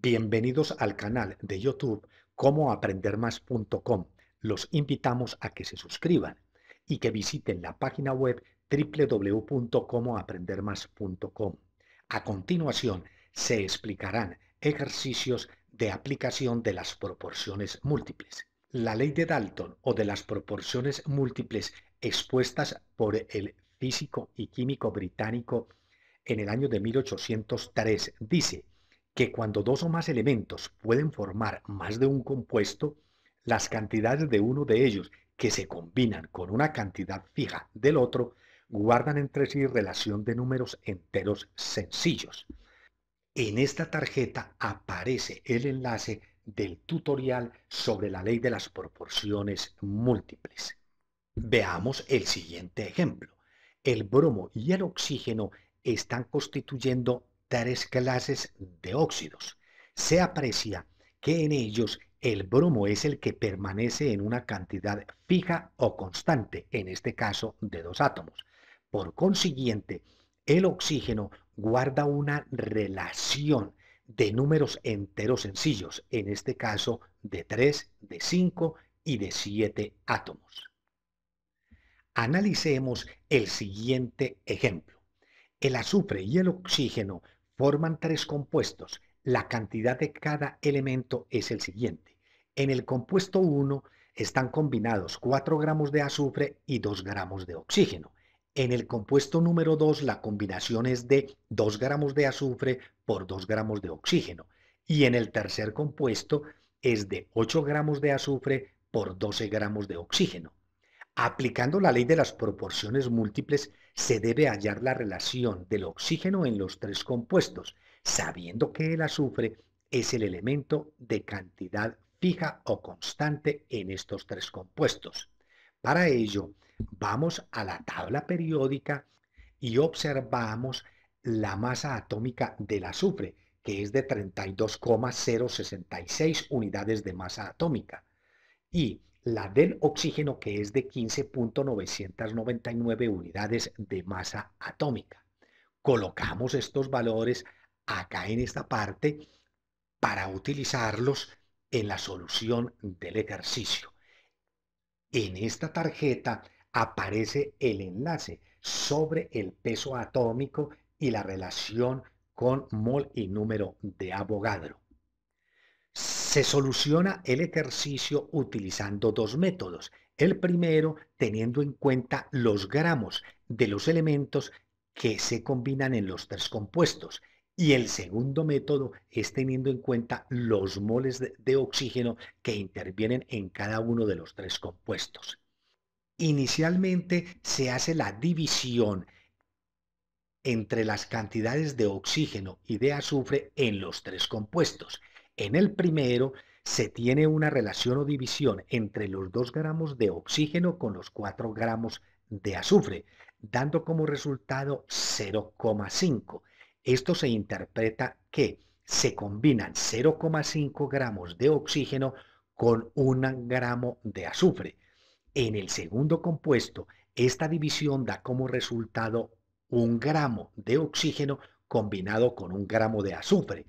Bienvenidos al canal de YouTube comoaprendermas.com, Los invitamos a que se suscriban y que visiten la página web www.comoaprendermas.com. A continuación, se explicarán ejercicios de aplicación de las proporciones múltiples. La ley de Dalton o de las proporciones múltiples expuestas por el físico y químico británico en el año de 1803 dice que cuando dos o más elementos pueden formar más de un compuesto, las cantidades de uno de ellos que se combinan con una cantidad fija del otro guardan entre sí relación de números enteros sencillos. En esta tarjeta aparece el enlace del tutorial sobre la ley de las proporciones múltiples. Veamos el siguiente ejemplo. El bromo y el oxígeno están constituyendo tres clases de óxidos. Se aprecia que en ellos el bromo es el que permanece en una cantidad fija o constante, en este caso de dos átomos. Por consiguiente, el oxígeno guarda una relación de números enteros sencillos, en este caso de tres, de cinco y de siete átomos. Analicemos el siguiente ejemplo. El azufre y el oxígeno forman tres compuestos. La cantidad de cada elemento es el siguiente. En el compuesto 1 están combinados 4 gramos de azufre y 2 gramos de oxígeno. En el compuesto número 2 la combinación es de 2 gramos de azufre por 2 gramos de oxígeno. Y en el tercer compuesto es de 8 gramos de azufre por 12 gramos de oxígeno. Aplicando la ley de las proporciones múltiples, se debe hallar la relación del oxígeno en los tres compuestos, sabiendo que el azufre es el elemento de cantidad fija o constante en estos tres compuestos. Para ello, vamos a la tabla periódica y observamos la masa atómica del azufre, que es de 32,066 unidades de masa atómica. Y la del oxígeno que es de 15.999 unidades de masa atómica. Colocamos estos valores acá en esta parte para utilizarlos en la solución del ejercicio. En esta tarjeta aparece el enlace sobre el peso atómico y la relación con mol y número de abogadro. Se soluciona el ejercicio utilizando dos métodos. El primero, teniendo en cuenta los gramos de los elementos que se combinan en los tres compuestos. Y el segundo método es teniendo en cuenta los moles de, oxígeno que intervienen en cada uno de los tres compuestos. Inicialmente se hace la división entre las cantidades de oxígeno y de azufre en los tres compuestos en el primero se tiene una relación o división entre los 2 gramos de oxígeno con los 4 gramos de azufre, dando como resultado 0,5. Esto se interpreta que se combinan 0,5 gramos de oxígeno con 1 gramo de azufre. En el segundo compuesto, esta división da como resultado 1 gramo de oxígeno combinado con 1 gramo de azufre.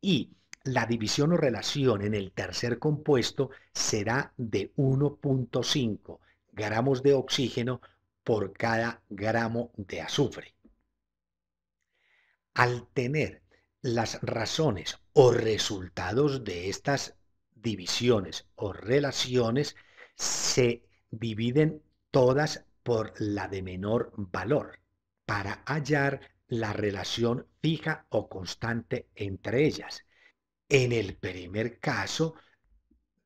Y la división o relación en el tercer compuesto será de 1.5 gramos de oxígeno por cada gramo de azufre. Al tener las razones o resultados de estas divisiones o relaciones, se dividen todas por la de menor valor para hallar la relación fija o constante entre ellas en el primer caso,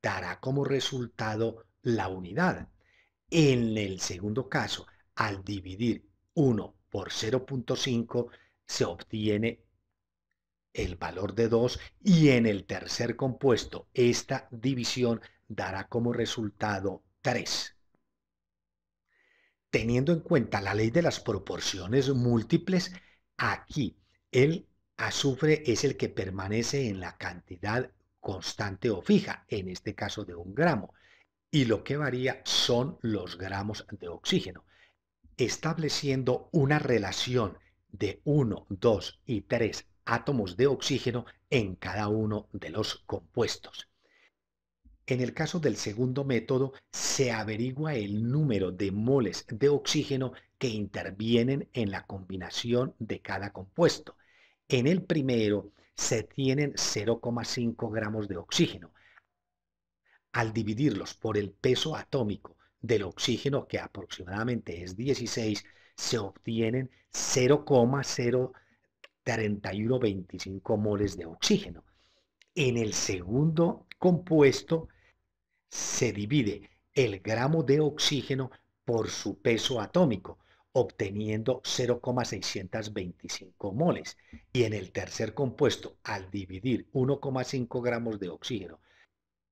dará como resultado la unidad. En el segundo caso, al dividir 1 por 0.5, se obtiene el valor de 2 y en el tercer compuesto esta división dará como resultado 3. Teniendo en cuenta la ley de las proporciones múltiples, aquí el azufre es el que permanece en la cantidad constante o fija, en este caso de un gramo, y lo que varía son los gramos de oxígeno, estableciendo una relación de 1, 2 y 3 átomos de oxígeno en cada uno de los compuestos. En el caso del segundo método, se averigua el número de moles de oxígeno que intervienen en la combinación de cada compuesto en el primero se tienen 0,5 gramos de oxígeno. Al dividirlos por el peso atómico del oxígeno, que aproximadamente es 16, se obtienen 0,03125 moles de oxígeno. En el segundo compuesto se divide el gramo de oxígeno por su peso atómico, obteniendo 0,625 moles. Y en el tercer compuesto, al dividir 1,5 gramos de oxígeno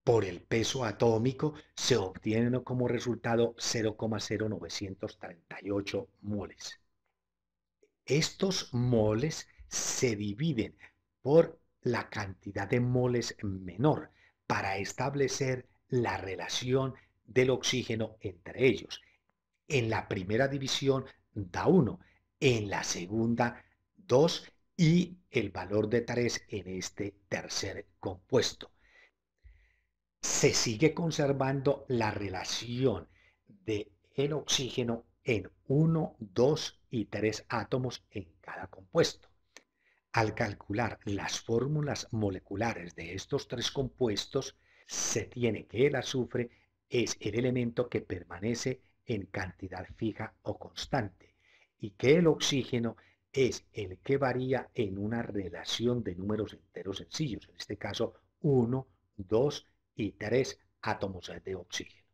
por el peso atómico, se obtienen como resultado 0,0938 moles. Estos moles se dividen por la cantidad de moles menor para establecer la relación del oxígeno entre ellos en la primera división da 1, en la segunda 2 y el valor de 3 en este tercer compuesto. Se sigue conservando la relación de el oxígeno en 1, 2 y 3 átomos en cada compuesto. Al calcular las fórmulas moleculares de estos tres compuestos, se tiene que el azufre es el elemento que permanece en cantidad fija o constante y que el oxígeno es el que varía en una relación de números enteros sencillos, en este caso 1, 2 y 3 átomos de oxígeno.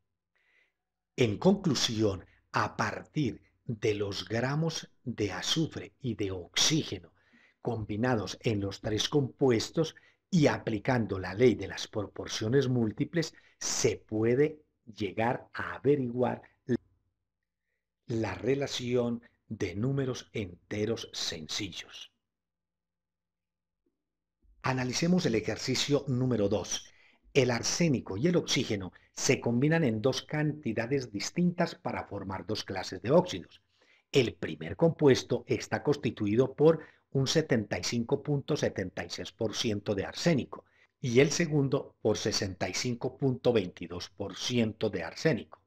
En conclusión, a partir de los gramos de azufre y de oxígeno combinados en los tres compuestos y aplicando la ley de las proporciones múltiples, se puede llegar a averiguar la relación de números enteros sencillos. Analicemos el ejercicio número 2. El arsénico y el oxígeno se combinan en dos cantidades distintas para formar dos clases de óxidos. El primer compuesto está constituido por un 75.76% de arsénico y el segundo por 65.22% de arsénico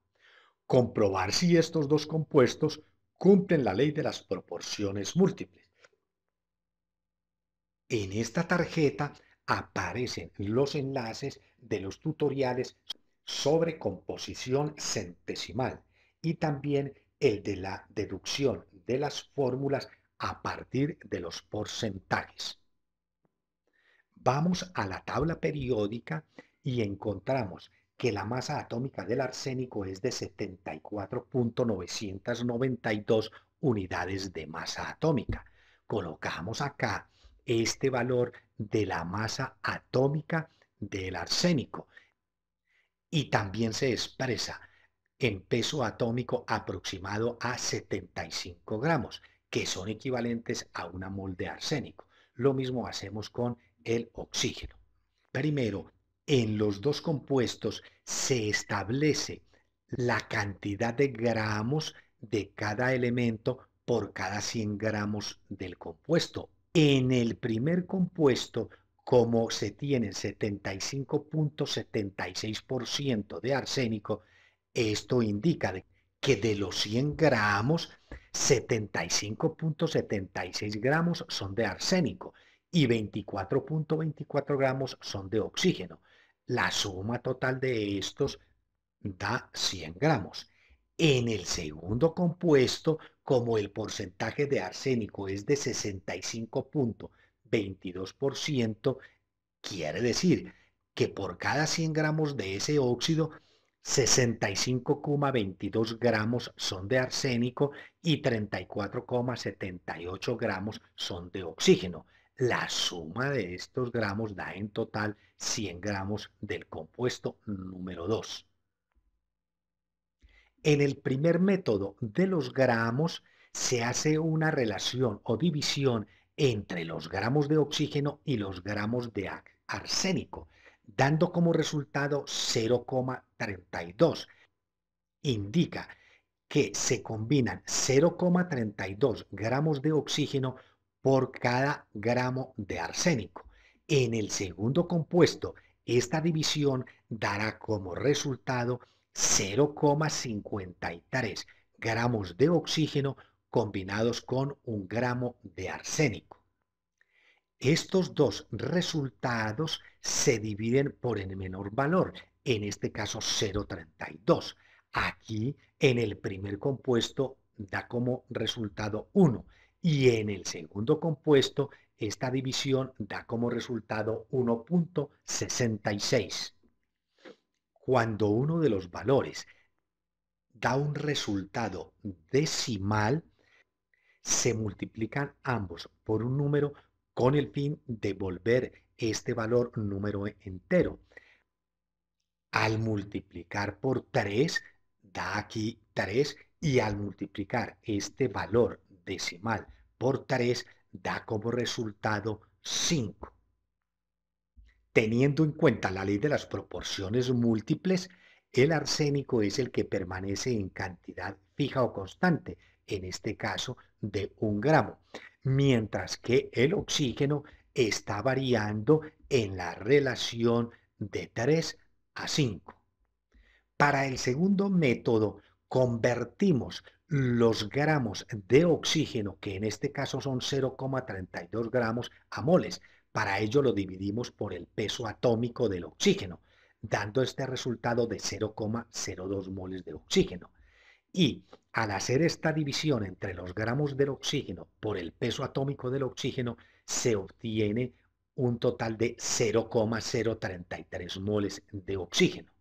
comprobar si estos dos compuestos cumplen la ley de las proporciones múltiples. En esta tarjeta aparecen los enlaces de los tutoriales sobre composición centesimal y también el de la deducción de las fórmulas a partir de los porcentajes. Vamos a la tabla periódica y encontramos que la masa atómica del arsénico es de 74.992 unidades de masa atómica. Colocamos acá este valor de la masa atómica del arsénico y también se expresa en peso atómico aproximado a 75 gramos, que son equivalentes a una mol de arsénico. Lo mismo hacemos con el oxígeno. Primero, en los dos compuestos se establece la cantidad de gramos de cada elemento por cada 100 gramos del compuesto. En el primer compuesto, como se tiene 75.76% de arsénico, esto indica que de los 100 gramos, 75.76 gramos son de arsénico y 24.24 gramos son de oxígeno la suma total de estos da 100 gramos. En el segundo compuesto, como el porcentaje de arsénico es de 65.22%, quiere decir que por cada 100 gramos de ese óxido, 65,22 gramos son de arsénico y 34,78 gramos son de oxígeno la suma de estos gramos da en total 100 gramos del compuesto número 2. En el primer método de los gramos se hace una relación o división entre los gramos de oxígeno y los gramos de arsénico, dando como resultado 0,32. Indica que se combinan 0,32 gramos de oxígeno por cada gramo de arsénico. En el segundo compuesto, esta división dará como resultado 0,53 gramos de oxígeno combinados con un gramo de arsénico. Estos dos resultados se dividen por el menor valor, en este caso 0,32. Aquí en el primer compuesto da como resultado 1 y en el segundo compuesto, esta división da como resultado 1.66. Cuando uno de los valores da un resultado decimal, se multiplican ambos por un número con el fin de volver este valor número entero. Al multiplicar por 3, da aquí 3 y al multiplicar este valor decimal por 3 da como resultado 5. Teniendo en cuenta la ley de las proporciones múltiples, el arsénico es el que permanece en cantidad fija o constante, en este caso de un gramo, mientras que el oxígeno está variando en la relación de 3 a 5. Para el segundo método, convertimos los gramos de oxígeno, que en este caso son 0,32 gramos a moles. Para ello lo dividimos por el peso atómico del oxígeno, dando este resultado de 0,02 moles de oxígeno. Y al hacer esta división entre los gramos del oxígeno por el peso atómico del oxígeno, se obtiene un total de 0,033 moles de oxígeno.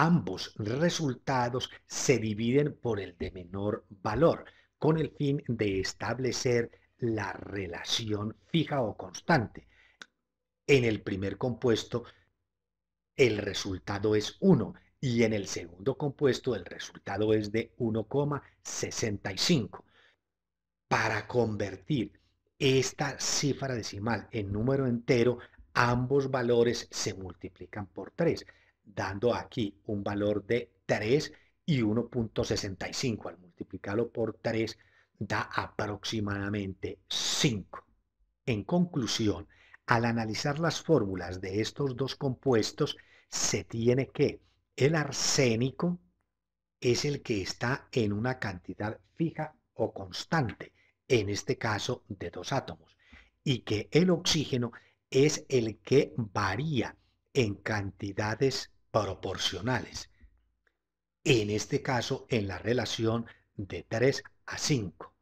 Ambos resultados se dividen por el de menor valor, con el fin de establecer la relación fija o constante. En el primer compuesto, el resultado es 1 y en el segundo compuesto el resultado es de 1,65. Para convertir esta cifra decimal en número entero, ambos valores se multiplican por 3 dando aquí un valor de 3 y 1.65. Al multiplicarlo por 3 da aproximadamente 5. En conclusión, al analizar las fórmulas de estos dos compuestos, se tiene que el arsénico es el que está en una cantidad fija o constante, en este caso de dos átomos, y que el oxígeno es el que varía en cantidades proporcionales. En este caso, en la relación de 3 a 5.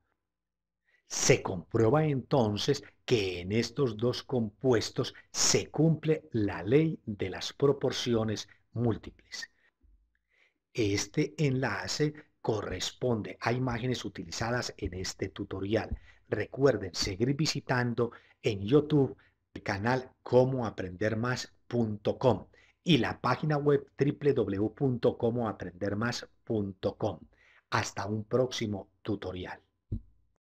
Se comprueba entonces que en estos dos compuestos se cumple la ley de las proporciones múltiples. Este enlace corresponde a imágenes utilizadas en este tutorial. Recuerden seguir visitando en YouTube el canal comoaprendermas.com y la página web www.comoaprendermas.com. Hasta un próximo tutorial.